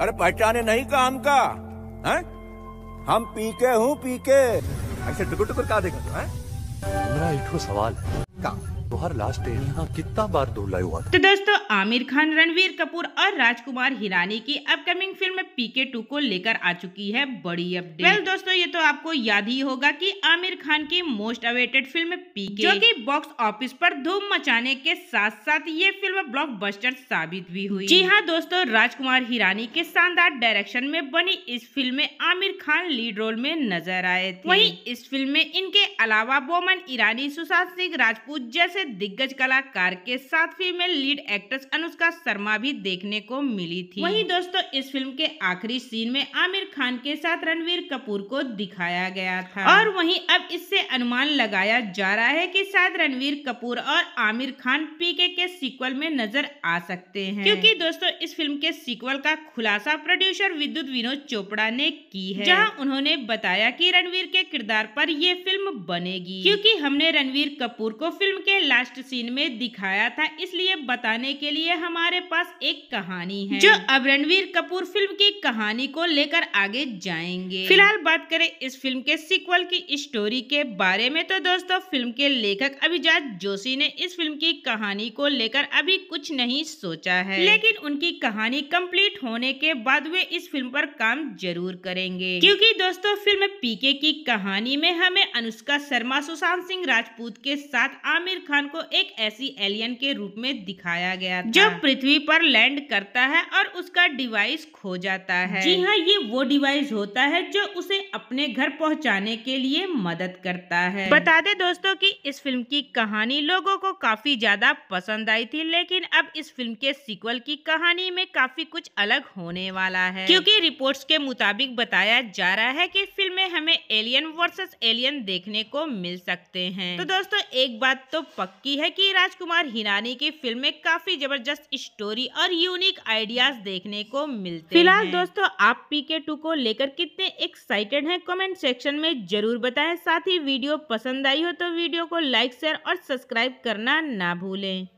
अरे पहचाने नहीं का हैं? हम पीके हूँ पीके ऐसे टुकड़ टुकड़ का देखा है मेरा एक सवाल है का तुहार लास्ट डे यहाँ कितना बार दौड़ाया हुआ तो दोस्तों आमिर खान रणवीर कपूर और राजकुमार हिरानी की अपकमिंग फिल्म पीके टू को लेकर आ चुकी है बड़ी अपडेट वेल दोस्तों ये तो आपको याद ही होगा कि आमिर खान की मोस्ट अवेटेड फिल्म पीके जो कि बॉक्स ऑफिस पर धूम मचाने के साथ साथ ये फिल्म बस्टर साबित भी हुई जी हाँ दोस्तों राजकुमार हिरानी के शानदार डायरेक्शन में बनी इस फिल्म में आमिर खान लीड रोल में नजर आए थे वही इस फिल्म में इनके अलावा बोमन ईरानी सुशांत सिंह राजपूत जैसे से दिग्गज कलाकार के साथ female lead actress Anushka Sharma भी देखने को मिली थी वहीं दोस्तों इस फिल्म के आखिरी सीन में आमिर खान के साथ रणवीर कपूर को दिखाया गया था और वहीं अब इससे अनुमान लगाया जा रहा है कि शायद रणवीर कपूर और आमिर खान पीके के सीक्वल में नजर आ सकते हैं क्योंकि दोस्तों इस फिल्म के सीक्वल का खुलासा प्रोड्यूसर विद्युत विनोद चोपड़ा ने की है जहाँ उन्होंने बताया की रणवीर के किरदार आरोप ये फिल्म बनेगी क्यूँकी हमने रणवीर कपूर को फिल्म के लास्ट सीन में दिखाया था इसलिए बताने के लिए हमारे पास एक कहानी है जो अब रणवीर कपूर फिल्म की कहानी को लेकर आगे जाएंगे फिलहाल बात करें इस फिल्म के सिक्वल की स्टोरी के बारे में तो दोस्तों फिल्म के लेखक अभिजात जोशी ने इस फिल्म की कहानी को लेकर अभी कुछ नहीं सोचा है लेकिन उनकी कहानी कम्प्लीट होने के बाद वे इस फिल्म आरोप काम जरूर करेंगे क्यूँकी दोस्तों फिल्म पीके की कहानी में हमें अनुष्का शर्मा सुशांत सिंह राजपूत के साथ आमिर खान खान को एक ऐसी एलियन के रूप में दिखाया गया था जो पृथ्वी पर लैंड करता है और उसका डिवाइस खो जाता है जी हाँ ये वो डिवाइस होता है जो उसे अपने घर पहुँचाने के लिए मदद करता है बता दे दोस्तों की इस फिल्म की कहानी लोगों को काफी ज्यादा पसंद आई थी लेकिन अब इस फिल्म के सीक्वल की कहानी में काफी कुछ अलग होने वाला है क्योंकि रिपोर्ट्स के मुताबिक बताया जा रहा है कि फिल्म में हमें एलियन वर्सेस एलियन देखने को मिल सकते हैं तो दोस्तों एक बात तो पक की है कि राजकुमार हिरानी की फिल्म में काफी जबरदस्त स्टोरी और यूनिक आइडियाज देखने को मिलते फिलहाल दोस्तों आप पीके टू को लेकर कितने एक्साइटेड हैं कमेंट सेक्शन में जरूर बताएं साथ ही वीडियो पसंद आई हो तो वीडियो को लाइक शेयर और सब्सक्राइब करना ना भूलें